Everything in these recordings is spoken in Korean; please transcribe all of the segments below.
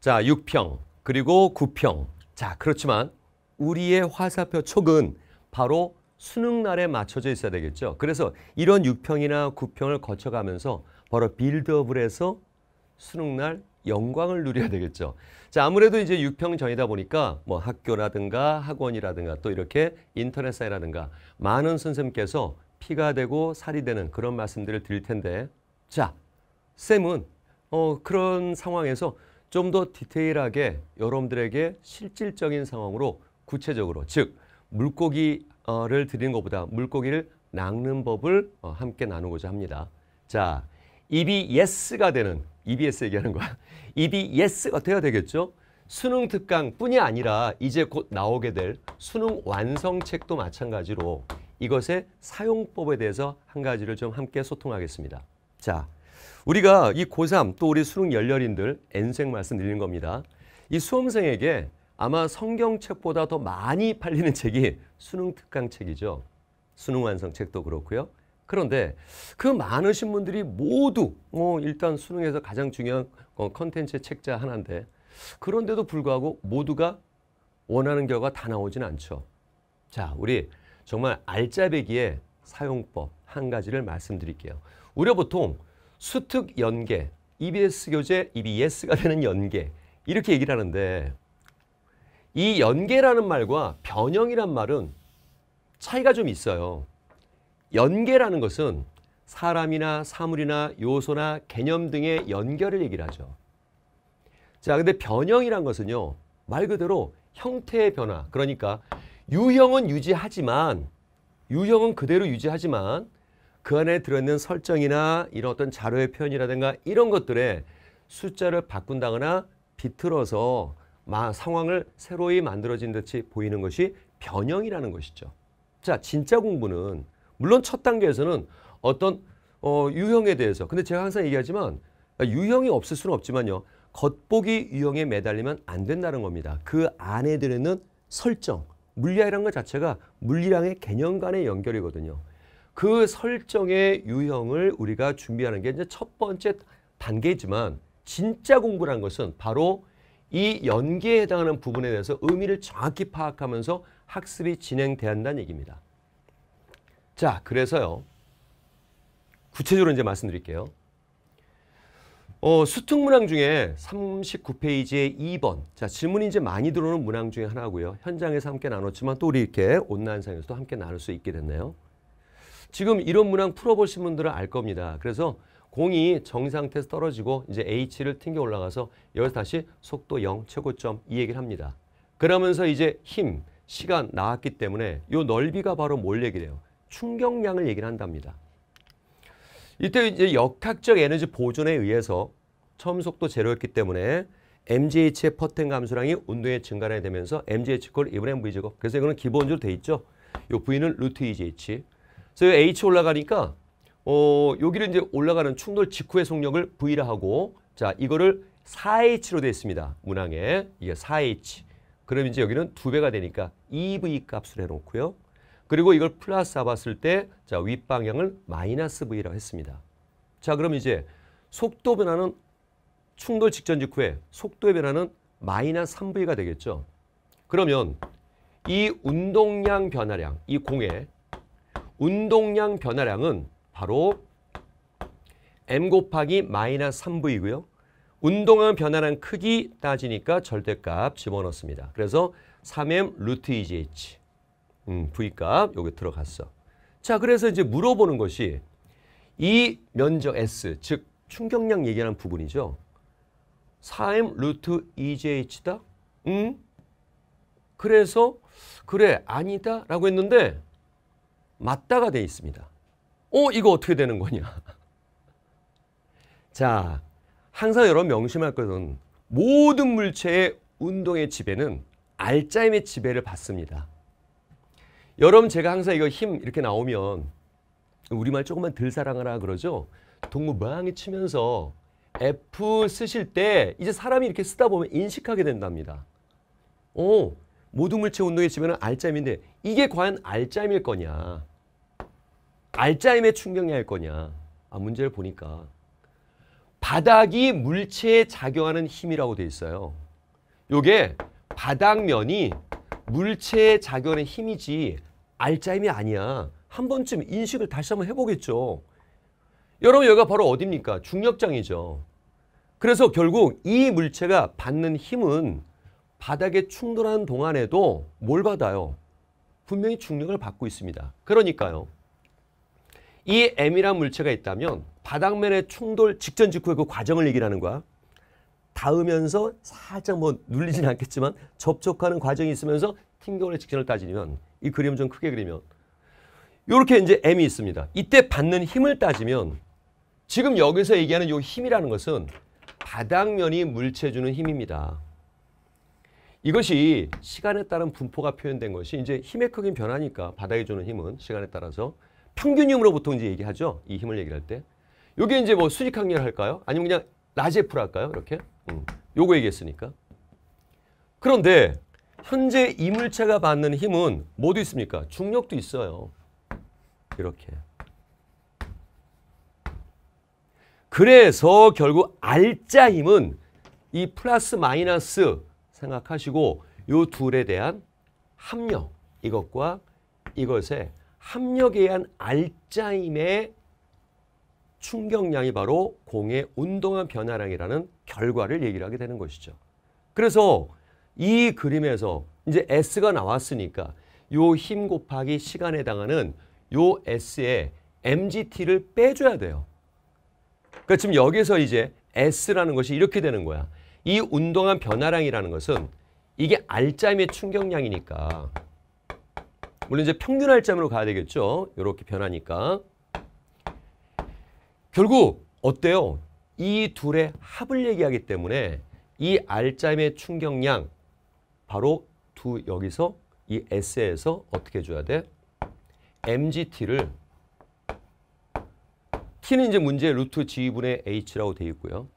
자, 6평 그리고 9평. 자, 그렇지만 우리의 화살표 촉은 바로 수능 날에 맞춰져 있어야 되겠죠. 그래서 이런 6평이나 9평을 거쳐가면서 바로 빌드업을 해서 수능 날 영광을 누려야 되겠죠. 자, 아무래도 이제 6평 전이다 보니까 뭐 학교라든가 학원이라든가 또 이렇게 인터넷사이라든가 많은 선생님께서 피가 되고 살이 되는 그런 말씀들을 드릴 텐데 자, 쌤은 어, 그런 상황에서 좀더 디테일하게 여러분들에게 실질적인 상황으로 구체적으로 즉 물고기를 드리는 것보다 물고기를 낚는 법을 어, 함께 나누고자 합니다. 자, 입이 예스가 되는 e b 스 얘기하는 거야. 입이 예스가 돼야 되겠죠? 수능 특강뿐이 아니라 이제 곧 나오게 될 수능 완성책도 마찬가지로 이것의 사용법에 대해서 한 가지를 좀 함께 소통하겠습니다. 자, 우리가 이 고3 또 우리 수능 열렬인들 N생 말씀 드리는 겁니다. 이 수험생에게 아마 성경책보다 더 많이 팔리는 책이 수능 특강책이죠. 수능 완성책도 그렇고요. 그런데 그 많으신 분들이 모두 뭐 일단 수능에서 가장 중요한 어, 컨텐츠의 책자 하나인데 그런데도 불구하고 모두가 원하는 결과 다 나오진 않죠. 자, 우리 정말 알짜배기의 사용법 한 가지를 말씀드릴게요. 우리가 보통 수특 연계, EBS 교재, EBS가 e 되는 연계 이렇게 얘기를 하는데 이 연계라는 말과 변형이란 말은 차이가 좀 있어요. 연계라는 것은 사람이나 사물이나 요소나 개념 등의 연결을 얘기를 하죠. 자, 근데 변형이란 것은요. 말 그대로 형태의 변화. 그러니까 유형은 유지하지만 유형은 그대로 유지하지만 그 안에 들어있는 설정이나 이런 어떤 자료의 표현이라든가 이런 것들에 숫자를 바꾼다거나 비틀어서 상황을 새로이 만들어진 듯이 보이는 것이 변형이라는 것이죠. 자, 진짜 공부는 물론 첫 단계에서는 어떤 어, 유형에 대해서 근데 제가 항상 얘기하지만 유형이 없을 수는 없지만요. 겉보기 유형에 매달리면 안 된다는 겁니다. 그 안에 들어있는 설정, 물리학이라는 것 자체가 물리랑의 개념 간의 연결이거든요. 그 설정의 유형을 우리가 준비하는 게 이제 첫 번째 단계지만 진짜 공부란 것은 바로 이연기에 해당하는 부분에 대해서 의미를 정확히 파악하면서 학습이 진행된다는 얘기입니다. 자, 그래서요. 구체적으로 이제 말씀드릴게요. 어, 수특 문항 중에 39페이지에 2번. 자, 질문이 이제 많이 들어오는 문항 중에 하나고요. 현장에서 함께 나눴지만 또 우리 이렇게 온라인상에서도 함께 나눌 수 있게 됐네요. 지금 이런 문항 풀어보신 분들은 알 겁니다. 그래서 공이 정상태에서 떨어지고 이제 H를 튕겨 올라가서 여기서 다시 속도 0 최고점 이 얘기를 합니다. 그러면서 이제 힘, 시간 나왔기 때문에 이 넓이가 바로 뭘 얘기를 해요? 충격량을 얘기를 한답니다. 이때 이제 역학적 에너지 보존에 의해서 처음 속도 제로였기 때문에 MGH의 퍼텐 감수량이 운동의 증가를 되면서 MGH 콜 이번엔 V제곱. 그래서 이거는 기본적으로 돼 있죠. 요 V는 루트 EGH. 그래서 H 올라가니까 어, 여기를 이제 올라가는 충돌 직후의 속력을 V라 하고 자, 이거를 4H로 되어 있습니다. 문항에. 이게 4H. 그럼 이제 여기는 두배가 되니까 2V 값을 해 놓고요. 그리고 이걸 플러스 잡았을 때 자, 윗방향을 마이너스 V라고 했습니다. 자, 그럼 이제 속도 변화는 충돌 직전 직후에 속도의 변화는 마이너스 3V가 되겠죠. 그러면 이 운동량 변화량, 이 공의 운동량 변화량은 바로 m 곱하기 마이너스 3v이고요. 운동량 변화량 크기 따지니까 절대값 집어넣습니다. 그래서 3m 루트 2gh 음, v값 여기 들어갔어. 자 그래서 이제 물어보는 것이 이 면적 S 즉 충격량 얘기하는 부분이죠. 4m 루트 2jh다? 응? 음? 그래서 그래 아니다 라고 했는데 맞다가 돼 있습니다. 어, 이거 어떻게 되는 거냐? 자, 항상 여러분 명심할 것은 모든 물체의 운동의 지배는 알짜임의 지배를 받습니다. 여러분 제가 항상 이거 힘 이렇게 나오면 우리말 조금만 덜 사랑하라 그러죠. 동무 망이 치면서 F 쓰실 때 이제 사람이 이렇게 쓰다 보면 인식하게 된답니다. 오, 어, 모든물체 운동의 지면은 알짜임인데 이게 과연 알짜임일 거냐. 알짜임의 충격량일 거냐. 아, 문제를 보니까 바닥이 물체에 작용하는 힘이라고 돼 있어요. 요게 바닥면이 물체에 작용하는 힘이지 알짜임이 아니야. 한 번쯤 인식을 다시 한번 해보겠죠. 여러분 여기가 바로 어딥니까? 중력장이죠. 그래서 결국 이 물체가 받는 힘은 바닥에 충돌하는 동안에도 뭘 받아요? 분명히 중력을 받고 있습니다. 그러니까요. 이 M이란 물체가 있다면 바닥면의 충돌 직전 직후의 그 과정을 얘기하는 거야. 닿으면서 살짝 뭐 눌리진 않겠지만 접촉하는 과정이 있으면서 튕겨오는 직전을 따지면 이 그림 좀 크게 그리면 이렇게 이제 M이 있습니다. 이때 받는 힘을 따지면 지금 여기서 얘기하는 이 힘이라는 것은 바닥면이 물체 주는 힘입니다. 이것이 시간에 따른 분포가 표현된 것이 이제 힘의 크기 변하니까 바닥에 주는 힘은 시간에 따라서 평균 힘으로 보통 이제 얘기하죠. 이 힘을 얘기할 때. 요게 이제 뭐 수직 항렬 할까요? 아니면 그냥 라제프로 할까요? 이렇게. 음. 요거 얘기했으니까. 그런데 현재 이물체가 받는 힘은 뭐도 있습니까? 중력도 있어요. 이렇게. 그래서 결국 R자 힘은 이 플러스 마이너스 생각하시고 이 둘에 대한 합력 이것과 이것의 합력에 의한 알짜임의 충격량이 바로 공의 운동한 변화량이라는 결과를 얘기를 하게 되는 것이죠. 그래서 이 그림에서 이제 S가 나왔으니까 요힘 곱하기 시간에 당하는요 S에 MGT를 빼줘야 돼요. 그러니까 지금 여기서 이제 S라는 것이 이렇게 되는 거야. 이 운동한 변화량이라는 것은 이게 알짜임의 충격량이니까 물론 이제 평균 알짜임으로 가야 되겠죠. 이렇게 변하니까 결국 어때요? 이 둘의 합을 얘기하기 때문에 이 알짜임의 충격량 바로 두 여기서 이 S에서 어떻게 줘야 돼? MGT를 T는 이제 문제 루트 G분의 H라고 되 있고요.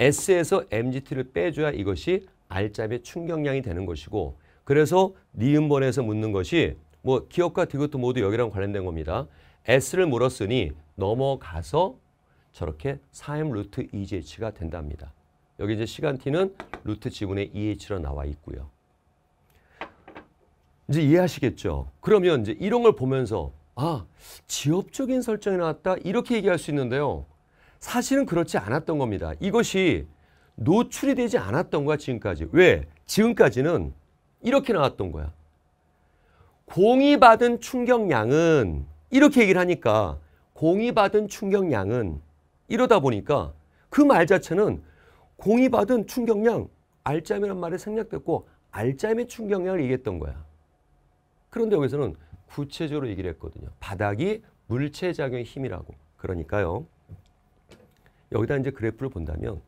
S에서 MGT를 빼줘야 이것이 R잡의 충격량이 되는 것이고 그래서 니은번에서 묻는 것이 뭐 기억과 디귿도 모두 여기랑 관련된 겁니다. S를 물었으니 넘어가서 저렇게 4M 루트 EGH가 된답니다. 여기 이제 시간 t는 루트 지분의 EH로 나와 있고요. 이제 이해하시겠죠? 그러면 이제 이런 걸 보면서 아, 지엽적인 설정이 나왔다 이렇게 얘기할 수 있는데요. 사실은 그렇지 않았던 겁니다. 이것이 노출이 되지 않았던 거야 지금까지. 왜? 지금까지는 이렇게 나왔던 거야. 공이 받은 충격량은 이렇게 얘기를 하니까 공이 받은 충격량은 이러다 보니까 그 말 자체는 공이 받은 충격량 알짜임이란 말에 생략됐고 알짜임의 충격량을 얘기했던 거야. 그런데 여기서는 구체적으로 얘기를 했거든요. 바닥이 물체작용의 힘이라고. 그러니까요. 여기다 이제 그래프를 본다면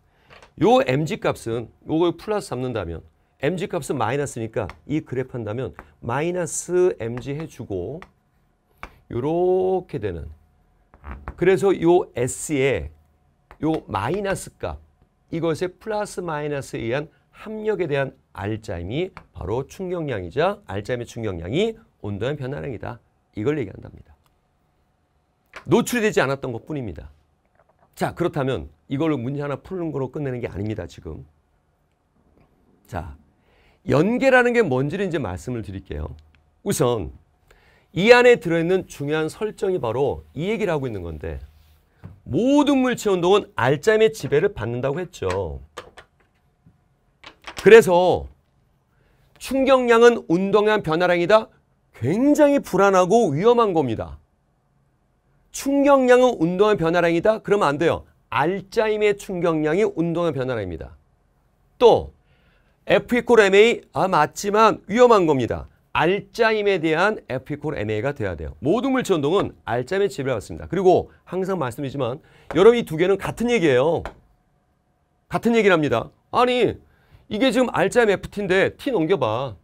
요 mg 값은 요걸 플러스 잡는다면 mg 값은 마이너스니까 이 그래프 한다면 마이너스 mg 해주고 요렇게 되는 그래서 요 s에 요 마이너스 값 이것의 플러스 마이너스에 의한 합력에 대한 R자임이 바로 충격량이자 R자임의 충격량이 온도의 변화량이다. 이걸 얘기한답니다. 노출되지 않았던 것뿐입니다. 자, 그렇다면 이걸 문제 하나 푸는 거로 끝내는 게 아닙니다, 지금. 자, 연계라는 게 뭔지를 이제 말씀을 드릴게요. 우선 이 안에 들어있는 중요한 설정이 바로 이 얘기를 하고 있는 건데 모든 물체 운동은 알짜임의 지배를 받는다고 했죠. 그래서 충격량은 운동량 변화량이다. 굉장히 불안하고 위험한 겁니다. 충격량은 운동의 변화량이다? 그러면 안 돼요. 알짜임의 충격량이 운동의 변화량입니다. 또 F 이퀄 MA 아 맞지만 위험한 겁니다. 알짜임에 대한 F 이퀄 MA가 돼야 돼요. 모든 물체 운동은 알짜임의 지배받습니다. 그리고 항상 말씀이지만 여러분 이 두 개는 같은 얘기예요. 같은 얘기를 합니다. 아니 이게 지금 알짜임 FT인데 T 넘겨봐.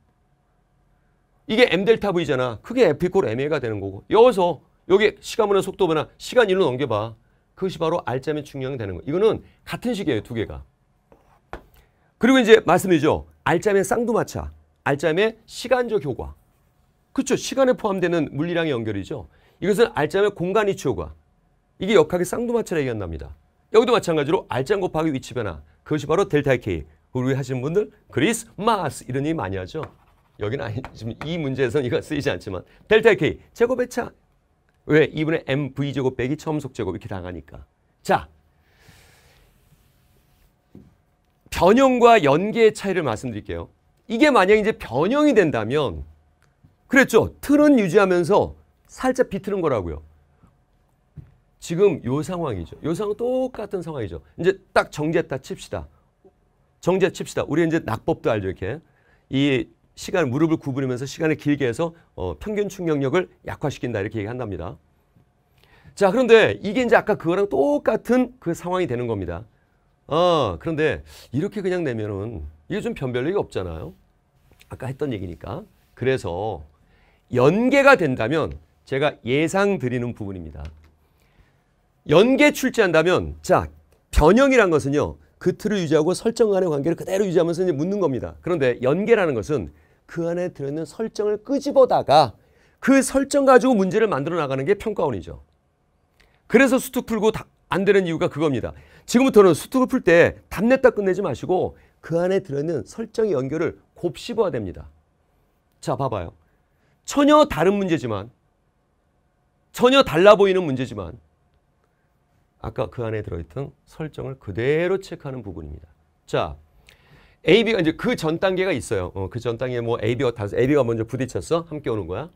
이게 M 델타 V잖아. 그게 F 이퀄 MA가 되는 거고 여기서 여기 시간문의 속도분화 시간 1로 넘겨봐. 그것이 바로 알짜면 중량이 되는 거예 이거는 같은 식이에요. 두 개가. 그리고 이제 말씀이죠 알짜면 쌍두마차. 알짜면 시간적 효과. 그렇죠. 시간에 포함되는 물리랑의 연결이죠. 이것은 알짜면 공간 이치 효과. 이게 역학의 쌍두마차라 얘기한답니다. 여기도 마찬가지로 알짱 짜 곱하기 위치 변화. 그것이 바로 델타 K. 우리 하시는 분들 그리스마스 이런 얘기 많이 하죠. 여기는 아니, 지금 이 문제에서는 이거 쓰이지 않지만 델타 K 제곱의 차 왜? 2분의 mv제곱 빼기 첨속제곱 이렇게 당하니까 자, 변형과 연계의 차이를 말씀드릴게요. 이게 만약 이제 변형이 된다면 그랬죠. 틀은 유지하면서 살짝 비트는 거라고요. 지금 요 상황이죠. 요 상황 똑같은 상황이죠. 이제 딱 정지했다 칩시다. 정지했다 칩시다. 우리 이제 낙법도 알죠. 이렇게. 이 시간 무릎을 구부리면서 시간을 길게 해서 어, 평균 충격력을 약화시킨다 이렇게 얘기한답니다. 자 그런데 이게 이제 아까 그거랑 똑같은 그 상황이 되는 겁니다. 아 그런데 이렇게 그냥 내면은 이게 좀 변별력이 없잖아요. 아까 했던 얘기니까. 그래서 연계가 된다면 제가 예상 드리는 부분입니다. 연계 출제한다면 자 변형이란 것은요. 그 틀을 유지하고 설정간의 관계를 그대로 유지하면서 이제 묻는 겁니다. 그런데 연계라는 것은 그 안에 들어있는 설정을 끄집어다가 그 설정 가지고 문제를 만들어 나가는 게 평가원이죠. 그래서 수특 풀고 안 되는 이유가 그겁니다. 지금부터는 수특을 풀 때 답냈다 끝내지 마시고 그 안에 들어있는 설정 연결을 곱씹어야 됩니다. 자 봐봐요. 전혀 다른 문제지만 전혀 달라 보이는 문제지만 아까 그 안에 들어있던 설정을 그대로 체크하는 부분입니다. 자 AB가 이제 그 전 단계가 있어요. 어, 그전 단계에 뭐 AB가 다 AB가 먼저 부딪혔어. 함께 오는 거야.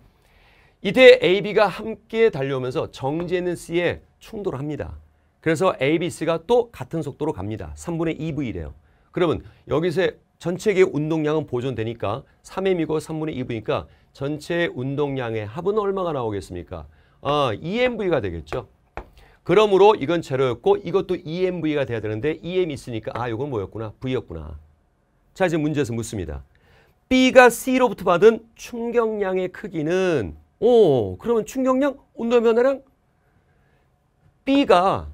이때 AB가 함께 달려오면서 정지에는 C에 충돌합니다. 그래서 AB, C가 또 같은 속도로 갑니다. 3분의 2V래요. 그러면 여기서 전체의 운동량은 보존되니까 3m이고 3분의 2V니까 전체 운동량의 합은 얼마가 나오겠습니까? 아, EMV가 되겠죠. 그러므로 이건 제로였고 이것도 EMV가 돼야 되는데 EM 있으니까 아, 이건 뭐였구나. V였구나. 자, 이제 문제에서 묻습니다. B가 C로부터 받은 충격량의 크기는 오, 그러면 충격량 온도 변화량 B가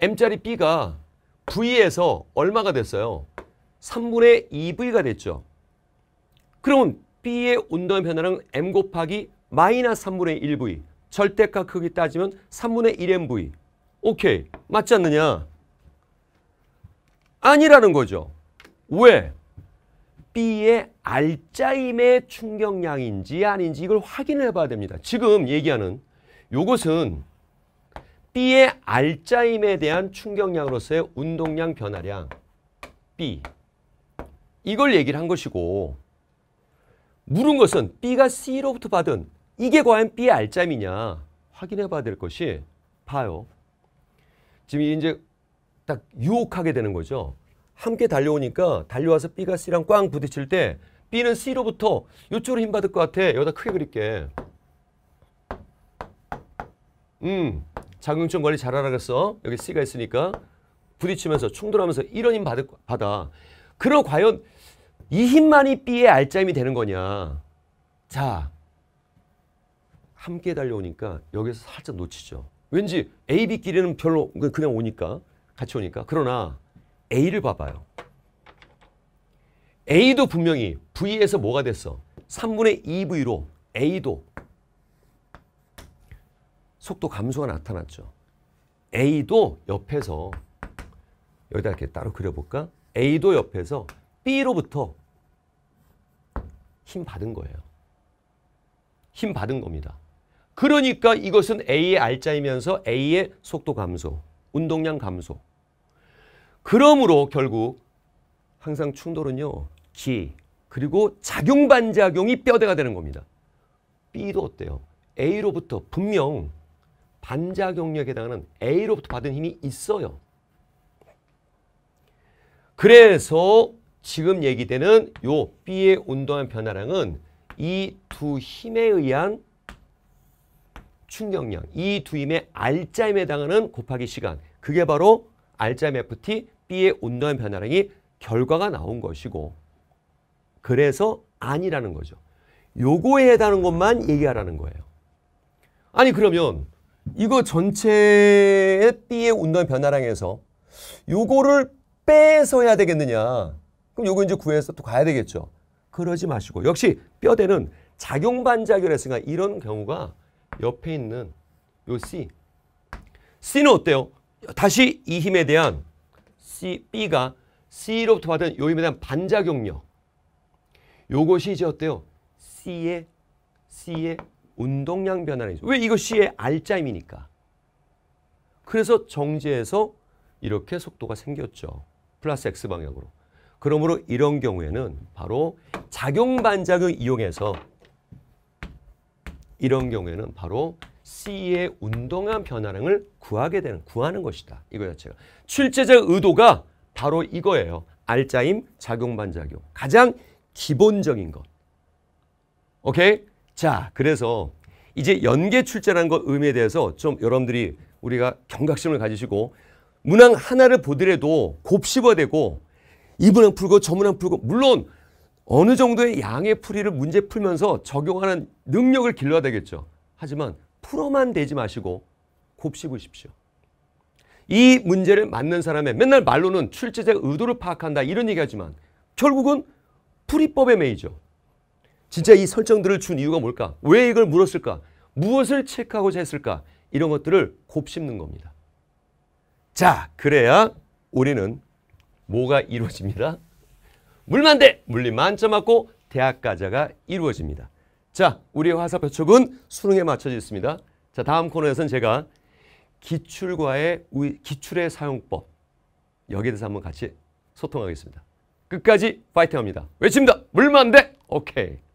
M짜리 B가 V에서 얼마가 됐어요? 3분의 2V가 됐죠. 그러면 B의 온도 변화량 M 곱하기 마이너스 3분의 1V 절대값 크기 따지면 3분의 1MV 오케이 맞지 않느냐? 아니라는 거죠. 왜? B의 알짜임의 충격량인지 아닌지 이걸 확인해 봐야 됩니다. 지금 얘기하는 요것은 B의 알짜임에 대한 충격량으로서의 운동량 변화량 B 이걸 얘기를 한 것이고 물은 것은 B가 C로부터 받은 이게 과연 B의 알짜임이냐 확인해 봐야 될 것이 봐요. 지금 이제 딱 유혹하게 되는 거죠. 함께 달려오니까 달려와서 B가 C랑 꽝 부딪힐 때 B는 C로부터 이쪽으로 힘 받을 것 같아. 여기다 크게 그릴게. 음, 작용점 관리 잘하라 그랬어. 여기 C가 있으니까 부딪히면서 충돌하면서 이런 힘 받을, 받아. 그럼 과연 이 힘만이 B의 알짜임이 되는 거냐. 자, 함께 달려오니까 여기서 살짝 놓치죠. 왠지 A, B끼리는 별로 그, 그냥 오니까 같이 오니까. 그러나 A를 봐봐요. A도 분명히 V에서 뭐가 됐어? 3분의 2V로 A도 속도 감소가 나타났죠. A도 옆에서 여기다 이렇게 따로 그려볼까? A도 옆에서 B로부터 힘 받은 거예요. 힘 받은 겁니다. 그러니까 이것은 A의 R자이면서 A의 속도 감소, 운동량 감소, 그러므로 결국 항상 충돌은요. 기 그리고 작용 반작용이 뼈대가 되는 겁니다. B도 어때요? A로부터 분명 반작용력에 해당하는 A로부터 받은 힘이 있어요. 그래서 지금 얘기되는 요 B의 온도한 변화량은 이 두 힘에 의한 충격량, 이두 힘의 R자임에 해당하는 곱하기 시간, 그게 바로 R자임 FT B의 온도한 변화량이 결과가 나온 것이고 그래서 아니라는 거죠. 요거에 해당하는 것만 얘기하라는 거예요. 아니 그러면 이거 전체의 B의 운동 변화량에서 요거를 빼서 해야 되겠느냐. 그럼 요거 이제 구해서 또 가야 되겠죠. 그러지 마시고 역시 뼈대는 작용 반작용을 했으니까 이런 경우가 옆에 있는 요 C. C는 어때요? 다시 이 힘에 대한 C, B가 C로부터 받은 요임에 대한 반작용력. 요것이 이제 어때요? C의 C의 운동량 변화라왜 이거 C의 R자임이니까. 그래서 정지에서 이렇게 속도가 생겼죠. 플러스 X 방향으로. 그러므로 이런 경우에는 바로 작용 반작용 이용해서 이런 경우에는 바로 C의 운동한 변화량을 구하게 되는 구하는 것이다. 이거 자체가 출제자 의도가 바로 이거예요. 알짜임 작용 반작용 가장 기본적인 것. 오케이? 자, 그래서 이제 연계 출제라는 것 의미에 대해서 좀 여러분들이 우리가 경각심을 가지시고 문항 하나를 보더라도 곱씹어 대고 이 문항 풀고 저 문항 풀고 물론 어느 정도의 양의 풀이를 문제 풀면서 적용하는 능력을 길러야 되겠죠. 하지만 풀어만 되지 마시고 곱씹으십시오. 이 문제를 맞는 사람의 맨날 말로는 출제자의 도를 파악한다 이런 얘기하지만 결국은 풀이법에 매이죠. 진짜 이 설정들을 준 이유가 뭘까? 왜 이걸 물었을까? 무엇을 체크하고자 했을까? 이런 것들을 곱씹는 겁니다. 자, 그래야 우리는 뭐가 이루어집니다? 물만 돼! 물리 만점 맞고 대학 가자가 이루어집니다. 자, 우리의 화사표축은 수능에 맞춰져 있습니다. 자, 다음 코너에서는 제가 기출과의 기출의 사용법 여기에 대해서 한번 같이 소통하겠습니다. 끝까지 파이팅합니다. 외칩니다. 물만 돼. 오케이.